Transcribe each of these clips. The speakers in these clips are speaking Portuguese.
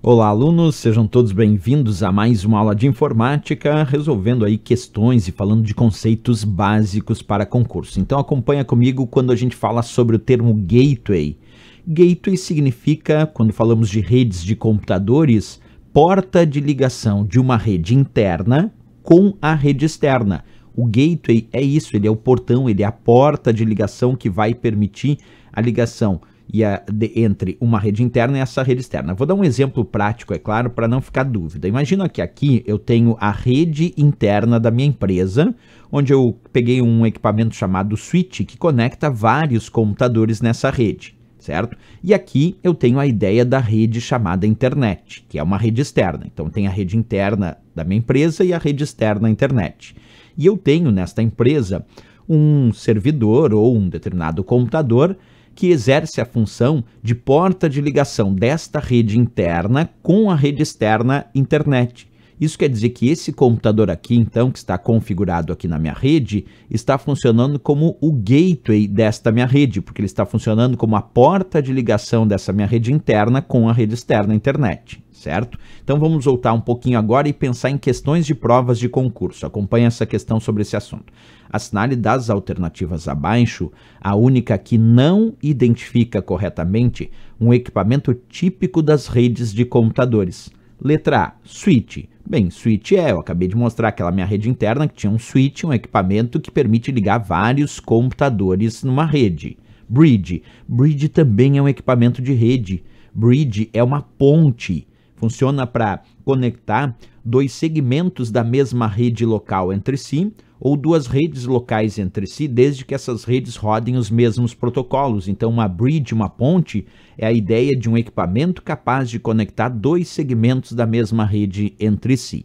Olá, alunos, sejam todos bem-vindos a mais uma aula de informática, resolvendo aí questões e falando de conceitos básicos para concurso. Então acompanha comigo quando a gente fala sobre o termo gateway. Gateway significa, quando falamos de redes de computadores, porta de ligação de uma rede interna com a rede externa. O gateway é isso, ele é o portão, ele é a porta de ligação que vai permitir a ligação e a, de, entre uma rede interna e essa rede externa. Vou dar um exemplo prático, é claro, para não ficar dúvida. Imagina que aqui eu tenho a rede interna da minha empresa, onde eu peguei um equipamento chamado switch que conecta vários computadores nessa rede. Certo? E aqui eu tenho a ideia da rede chamada internet, que é uma rede externa. Então tem a rede interna da minha empresa e a rede externa internet. E eu tenho nesta empresa um servidor ou um determinado computador que exerce a função de porta de ligação desta rede interna com a rede externa internet, isso quer dizer que esse computador aqui, então, que está configurado aqui na minha rede, está funcionando como o gateway desta minha rede, porque ele está funcionando como a porta de ligação dessa minha rede interna com a rede externa, a internet certo? Então vamos voltar um pouquinho agora e pensar em questões de provas de concurso. Acompanhe essa questão sobre esse assunto. Assinale das alternativas abaixo a única que não identifica corretamente um equipamento típico das redes de computadores. Letra A, switch. Bem, switch é, eu acabei de mostrar aquela minha rede interna que tinha um switch, um equipamento que permite ligar vários computadores numa rede. Bridge. Bridge também é um equipamento de rede. Bridge é uma ponte. Funciona para conectar dois segmentos da mesma rede local entre si ou duas redes locais entre si, desde que essas redes rodem os mesmos protocolos. Então, uma bridge, uma ponte, é a ideia de um equipamento capaz de conectar dois segmentos da mesma rede entre si.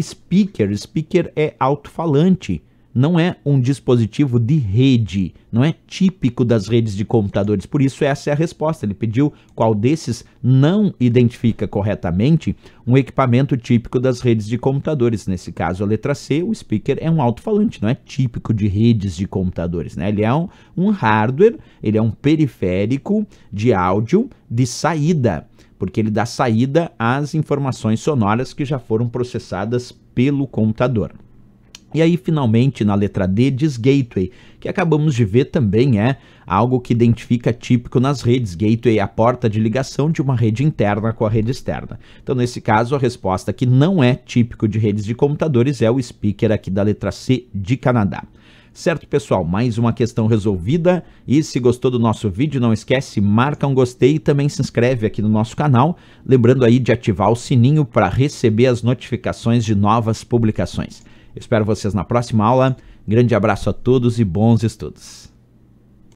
Speaker, speaker é alto-falante não é um dispositivo de rede, não é típico das redes de computadores. Por isso, essa é a resposta. Ele pediu qual desses não identifica corretamente um equipamento típico das redes de computadores. Nesse caso, a letra C, o speaker é um alto-falante, não é típico de redes de computadores. Né? Ele é um, um hardware, ele é um periférico de áudio de saída porque ele dá saída às informações sonoras que já foram processadas pelo computador. E aí, finalmente, na letra D, diz gateway, que acabamos de ver também é algo que identifica típico nas redes. Gateway é a porta de ligação de uma rede interna com a rede externa. Então, nesse caso, a resposta que não é típico de redes de computadores é o speaker aqui da letra C de Canadá. Certo, pessoal? Mais uma questão resolvida. E se gostou do nosso vídeo, não esquece, marca um gostei e também se inscreve aqui no nosso canal. Lembrando aí de ativar o sininho para receber as notificações de novas publicações. Espero vocês na próxima aula. Grande abraço a todos e bons estudos.